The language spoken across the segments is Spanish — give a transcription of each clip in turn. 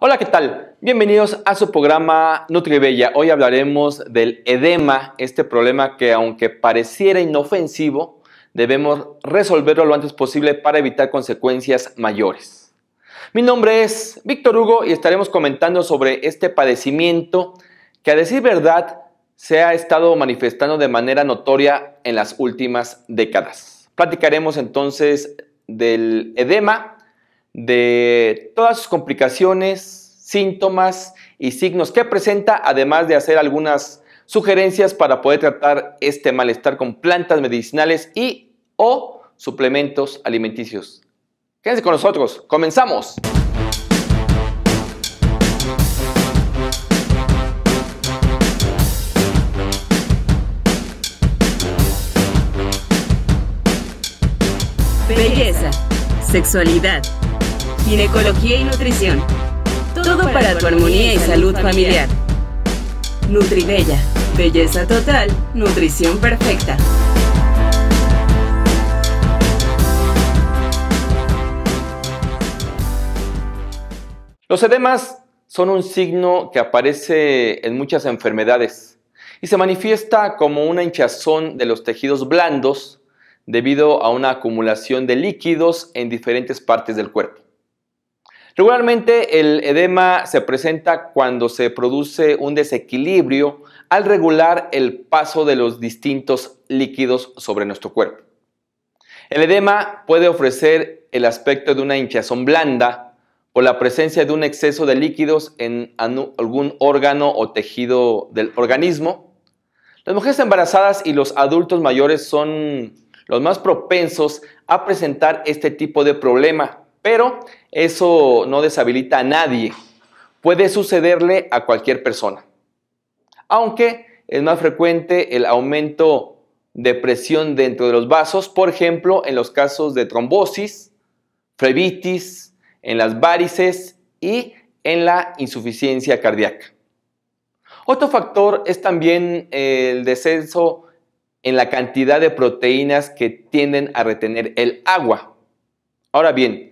Hola, ¿qué tal? Bienvenidos a su programa NutriBella. Hoy hablaremos del edema, este problema que aunque pareciera inofensivo, debemos resolverlo lo antes posible para evitar consecuencias mayores. Mi nombre es Víctor Hugo y estaremos comentando sobre este padecimiento que a decir verdad se ha estado manifestando de manera notoria en las últimas décadas. Platicaremos entonces del edema, de todas sus complicaciones, síntomas y signos que presenta, además de hacer algunas sugerencias para poder tratar este malestar con plantas medicinales y o suplementos alimenticios. Quédense con nosotros, comenzamos. Belleza, sexualidad ginecología y nutrición. Todo para tu armonía y salud familiar. Nutribella, belleza total, nutrición perfecta. Los edemas son un signo que aparece en muchas enfermedades y se manifiesta como una hinchazón de los tejidos blandos debido a una acumulación de líquidos en diferentes partes del cuerpo. Regularmente el edema se presenta cuando se produce un desequilibrio al regular el paso de los distintos líquidos sobre nuestro cuerpo. El edema puede ofrecer el aspecto de una hinchazón blanda o la presencia de un exceso de líquidos en algún órgano o tejido del organismo. Las mujeres embarazadas y los adultos mayores son los más propensos a presentar este tipo de problema pero eso no deshabilita a nadie. Puede sucederle a cualquier persona. Aunque es más frecuente el aumento de presión dentro de los vasos, por ejemplo, en los casos de trombosis, frevitis, en las varices y en la insuficiencia cardíaca. Otro factor es también eh, el descenso en la cantidad de proteínas que tienden a retener el agua. Ahora bien,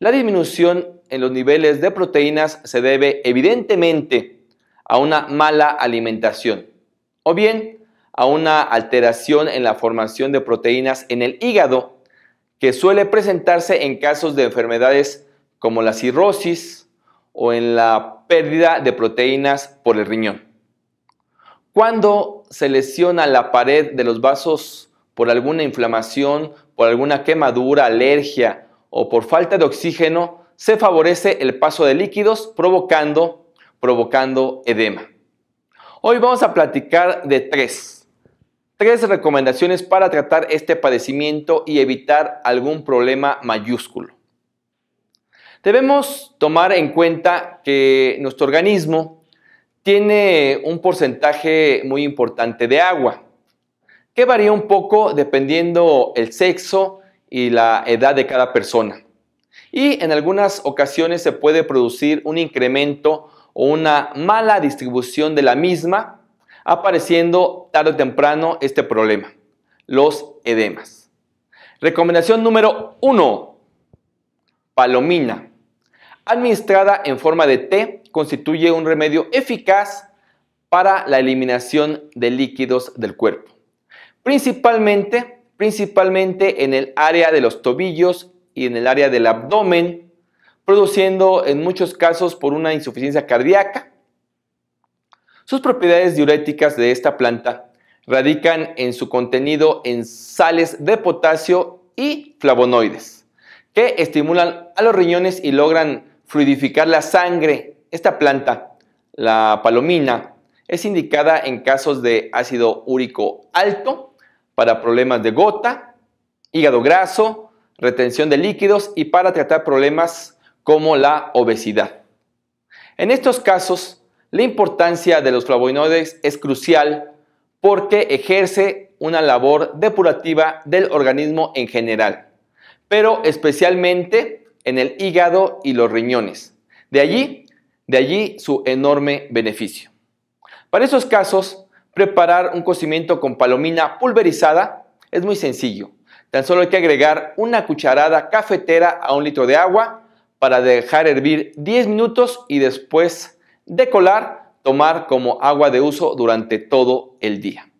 la disminución en los niveles de proteínas se debe evidentemente a una mala alimentación o bien a una alteración en la formación de proteínas en el hígado que suele presentarse en casos de enfermedades como la cirrosis o en la pérdida de proteínas por el riñón. Cuando se lesiona la pared de los vasos por alguna inflamación, por alguna quemadura, alergia, o por falta de oxígeno, se favorece el paso de líquidos provocando, provocando edema. Hoy vamos a platicar de tres. Tres recomendaciones para tratar este padecimiento y evitar algún problema mayúsculo. Debemos tomar en cuenta que nuestro organismo tiene un porcentaje muy importante de agua, que varía un poco dependiendo el sexo y la edad de cada persona. Y en algunas ocasiones se puede producir un incremento o una mala distribución de la misma, apareciendo tarde o temprano este problema, los edemas. Recomendación número 1, palomina. Administrada en forma de té, constituye un remedio eficaz para la eliminación de líquidos del cuerpo, principalmente principalmente en el área de los tobillos y en el área del abdomen, produciendo en muchos casos por una insuficiencia cardíaca. Sus propiedades diuréticas de esta planta radican en su contenido en sales de potasio y flavonoides, que estimulan a los riñones y logran fluidificar la sangre. Esta planta, la palomina, es indicada en casos de ácido úrico alto, para problemas de gota, hígado graso, retención de líquidos y para tratar problemas como la obesidad. En estos casos, la importancia de los flavonoides es crucial porque ejerce una labor depurativa del organismo en general, pero especialmente en el hígado y los riñones. De allí, de allí su enorme beneficio. Para esos casos, Preparar un cocimiento con palomina pulverizada es muy sencillo. Tan solo hay que agregar una cucharada cafetera a un litro de agua para dejar hervir 10 minutos y después de colar tomar como agua de uso durante todo el día.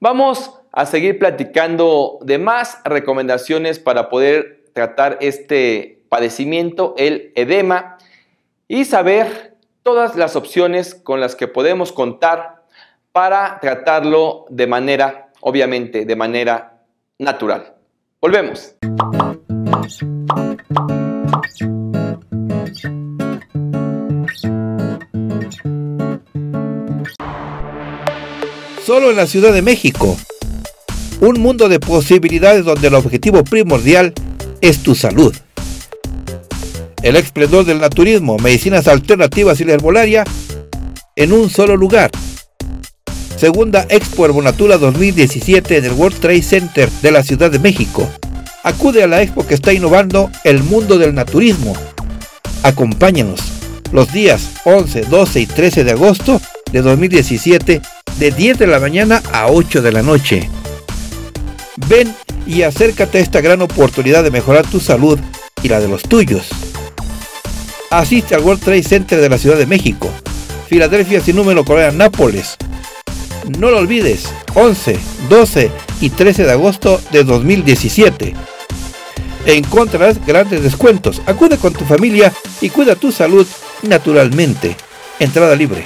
Vamos a seguir platicando de más recomendaciones para poder tratar este padecimiento, el edema, y saber todas las opciones con las que podemos contar para tratarlo de manera, obviamente, de manera natural. Volvemos. Solo en la Ciudad de México. Un mundo de posibilidades donde el objetivo primordial es tu salud. El esplendor del naturismo, medicinas alternativas y la herbolaria en un solo lugar segunda Expo Natura 2017 en el World Trade Center de la Ciudad de México. Acude a la expo que está innovando el mundo del naturismo. Acompáñanos los días 11, 12 y 13 de agosto de 2017 de 10 de la mañana a 8 de la noche. Ven y acércate a esta gran oportunidad de mejorar tu salud y la de los tuyos. Asiste al World Trade Center de la Ciudad de México, Filadelfia sin número Corea Nápoles, no lo olvides, 11, 12 y 13 de agosto de 2017. Encontrarás grandes descuentos. Acude con tu familia y cuida tu salud naturalmente. Entrada libre.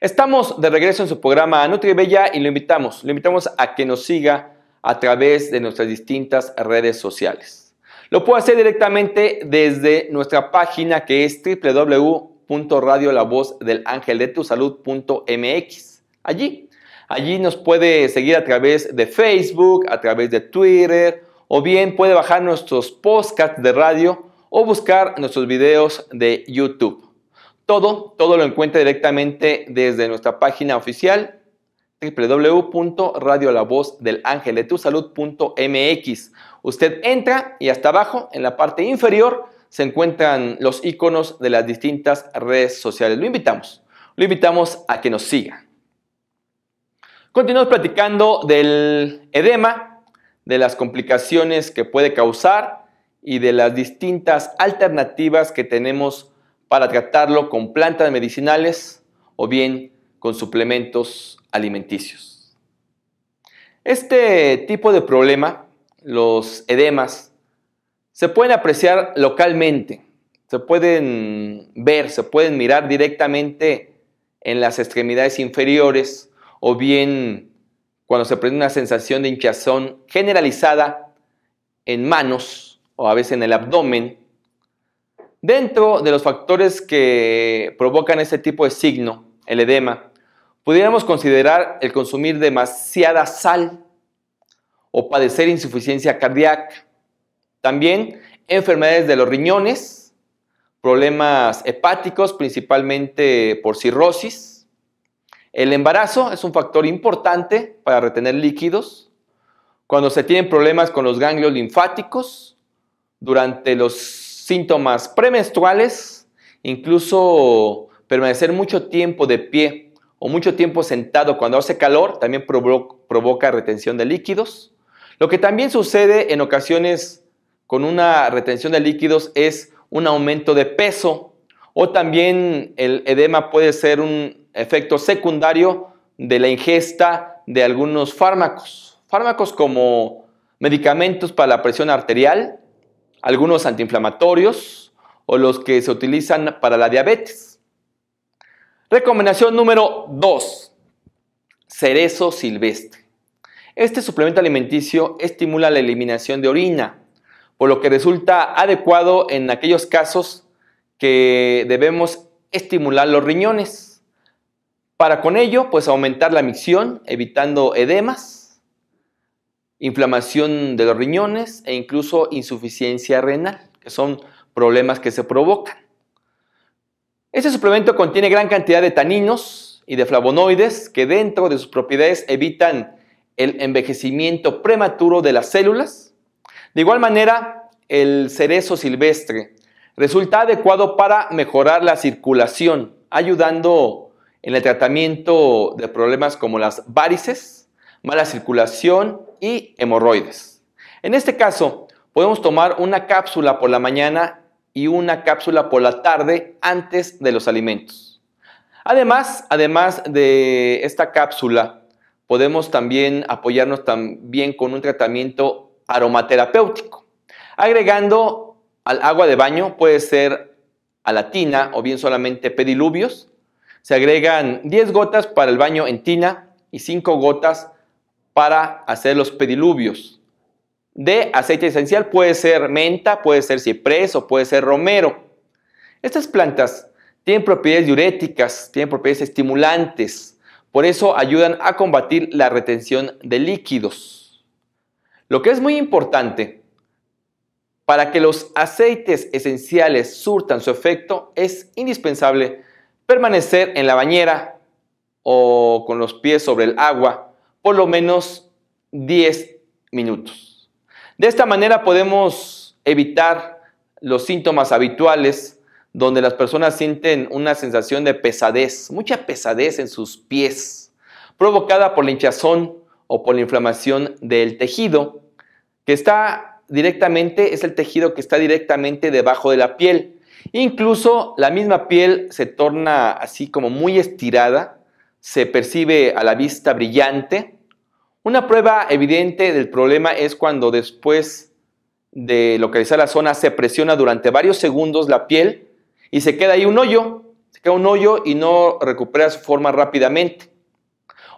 Estamos de regreso en su programa Nutri Bella y lo invitamos, lo invitamos a que nos siga a través de nuestras distintas redes sociales. Lo puede hacer directamente desde nuestra página que es www.radiolavozdelangeldetusalud.mx. Allí, allí nos puede seguir a través de Facebook, a través de Twitter, o bien puede bajar nuestros podcasts de radio o buscar nuestros videos de YouTube. Todo, todo lo encuentra directamente desde nuestra página oficial www.radiolavozdelaangeletusalud.mx. Usted entra y hasta abajo, en la parte inferior, se encuentran los iconos de las distintas redes sociales. Lo invitamos, lo invitamos a que nos siga. Continuamos platicando del edema, de las complicaciones que puede causar y de las distintas alternativas que tenemos para tratarlo con plantas medicinales o bien con suplementos alimenticios. Este tipo de problema, los edemas, se pueden apreciar localmente, se pueden ver, se pueden mirar directamente en las extremidades inferiores o bien cuando se presenta una sensación de hinchazón generalizada en manos o a veces en el abdomen. Dentro de los factores que provocan este tipo de signo, el edema, Pudiéramos considerar el consumir demasiada sal o padecer insuficiencia cardíaca. También enfermedades de los riñones, problemas hepáticos, principalmente por cirrosis. El embarazo es un factor importante para retener líquidos. Cuando se tienen problemas con los ganglios linfáticos, durante los síntomas premenstruales, incluso permanecer mucho tiempo de pie o mucho tiempo sentado cuando hace calor también provoca retención de líquidos. Lo que también sucede en ocasiones con una retención de líquidos es un aumento de peso o también el edema puede ser un efecto secundario de la ingesta de algunos fármacos. Fármacos como medicamentos para la presión arterial, algunos antiinflamatorios o los que se utilizan para la diabetes. Recomendación número 2. Cerezo silvestre. Este suplemento alimenticio estimula la eliminación de orina, por lo que resulta adecuado en aquellos casos que debemos estimular los riñones. Para con ello, pues aumentar la micción, evitando edemas, inflamación de los riñones e incluso insuficiencia renal, que son problemas que se provocan. Este suplemento contiene gran cantidad de taninos y de flavonoides que dentro de sus propiedades evitan el envejecimiento prematuro de las células. De igual manera, el cerezo silvestre resulta adecuado para mejorar la circulación, ayudando en el tratamiento de problemas como las varices, mala circulación y hemorroides. En este caso, podemos tomar una cápsula por la mañana y una cápsula por la tarde antes de los alimentos. Además, además de esta cápsula, podemos también apoyarnos también con un tratamiento aromaterapéutico, agregando al agua de baño, puede ser a la tina o bien solamente pediluvios. Se agregan 10 gotas para el baño en tina y 5 gotas para hacer los pediluvios de aceite esencial puede ser menta, puede ser ciprés o puede ser romero. Estas plantas tienen propiedades diuréticas, tienen propiedades estimulantes, por eso ayudan a combatir la retención de líquidos. Lo que es muy importante para que los aceites esenciales surtan su efecto es indispensable permanecer en la bañera o con los pies sobre el agua por lo menos 10 minutos. De esta manera podemos evitar los síntomas habituales donde las personas sienten una sensación de pesadez, mucha pesadez en sus pies, provocada por la hinchazón o por la inflamación del tejido, que está directamente, es el tejido que está directamente debajo de la piel. Incluso la misma piel se torna así como muy estirada, se percibe a la vista brillante, una prueba evidente del problema es cuando después de localizar la zona se presiona durante varios segundos la piel y se queda ahí un hoyo, se queda un hoyo y no recupera su forma rápidamente.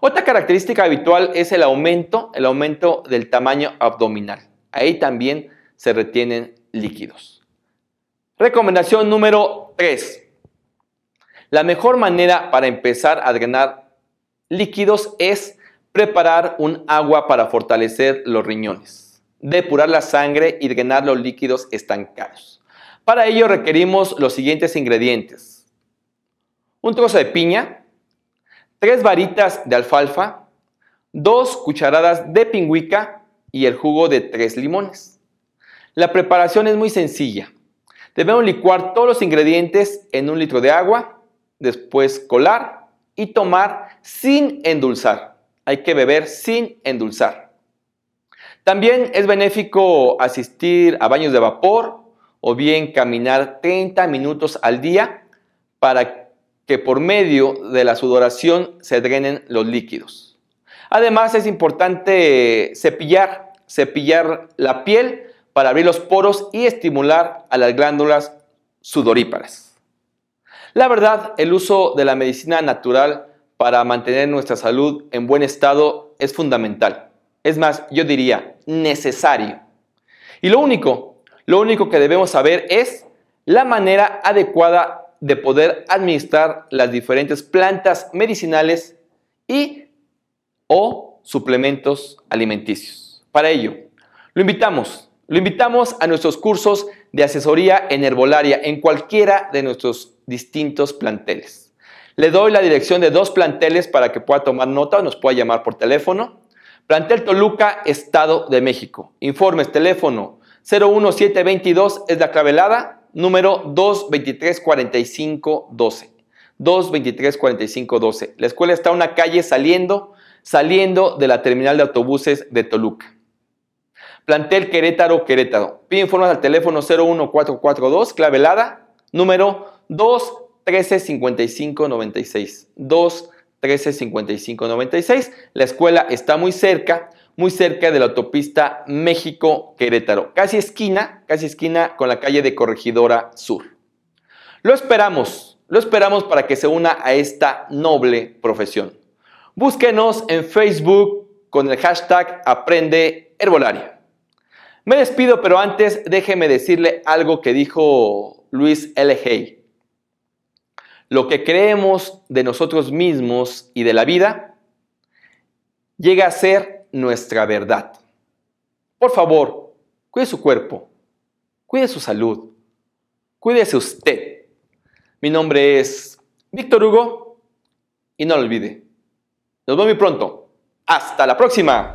Otra característica habitual es el aumento, el aumento del tamaño abdominal. Ahí también se retienen líquidos. Recomendación número 3. La mejor manera para empezar a drenar líquidos es Preparar un agua para fortalecer los riñones. Depurar la sangre y drenar los líquidos estancados. Para ello requerimos los siguientes ingredientes. Un trozo de piña, tres varitas de alfalfa, dos cucharadas de pingüica y el jugo de tres limones. La preparación es muy sencilla. Debemos licuar todos los ingredientes en un litro de agua, después colar y tomar sin endulzar hay que beber sin endulzar. También es benéfico asistir a baños de vapor o bien caminar 30 minutos al día para que por medio de la sudoración se drenen los líquidos. Además es importante cepillar, cepillar la piel para abrir los poros y estimular a las glándulas sudoríparas. La verdad, el uso de la medicina natural para mantener nuestra salud en buen estado es fundamental. Es más, yo diría, necesario. Y lo único, lo único que debemos saber es la manera adecuada de poder administrar las diferentes plantas medicinales y o suplementos alimenticios. Para ello, lo invitamos, lo invitamos a nuestros cursos de asesoría en herbolaria en cualquiera de nuestros distintos planteles. Le doy la dirección de dos planteles para que pueda tomar nota o nos pueda llamar por teléfono. Plantel Toluca, Estado de México. Informes, teléfono 01722 es la clavelada, número 2234512. 2234512. La escuela está a una calle saliendo, saliendo de la terminal de autobuses de Toluca. Plantel Querétaro, Querétaro. Pide informes al teléfono 01442, clavelada, número 2 135596. 2 La escuela está muy cerca, muy cerca de la autopista México-Querétaro, casi esquina, casi esquina con la calle de Corregidora Sur. Lo esperamos, lo esperamos para que se una a esta noble profesión. Búsquenos en Facebook con el hashtag Aprende Herbolaria. Me despido, pero antes déjeme decirle algo que dijo Luis L. Hay lo que creemos de nosotros mismos y de la vida llega a ser nuestra verdad. Por favor, cuide su cuerpo, cuide su salud, cuídese usted. Mi nombre es Víctor Hugo y no lo olvide. Nos vemos muy pronto. Hasta la próxima.